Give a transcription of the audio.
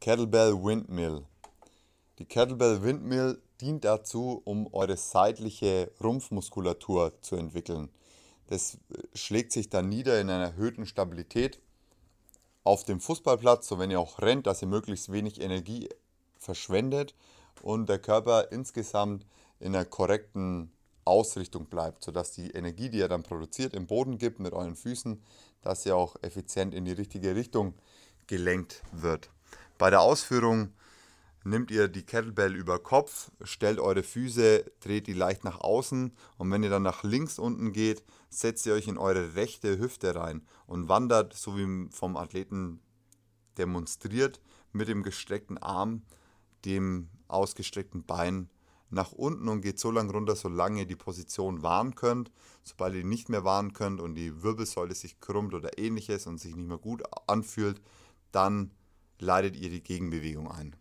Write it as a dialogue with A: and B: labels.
A: Kettlebell Windmill. Die Kettlebell Windmill dient dazu, um eure seitliche Rumpfmuskulatur zu entwickeln. Das äh, schlägt sich dann nieder in einer erhöhten Stabilität auf dem Fußballplatz, so wenn ihr auch rennt, dass ihr möglichst wenig Energie verschwendet und der Körper insgesamt in einer korrekten Ausrichtung bleibt, sodass die Energie, die ihr dann produziert, im Boden gibt mit euren Füßen, dass ihr auch effizient in die richtige Richtung gelenkt wird. Bei der Ausführung nehmt ihr die Kettlebell über Kopf, stellt eure Füße, dreht die leicht nach außen und wenn ihr dann nach links unten geht, setzt ihr euch in eure rechte Hüfte rein und wandert, so wie vom Athleten demonstriert, mit dem gestreckten Arm, dem ausgestreckten Bein nach unten und geht so lang runter, solange ihr die Position wahren könnt. Sobald ihr nicht mehr wahren könnt und die Wirbelsäule sich krummt oder ähnliches und sich nicht mehr gut anfühlt, dann leitet ihr die Gegenbewegung ein?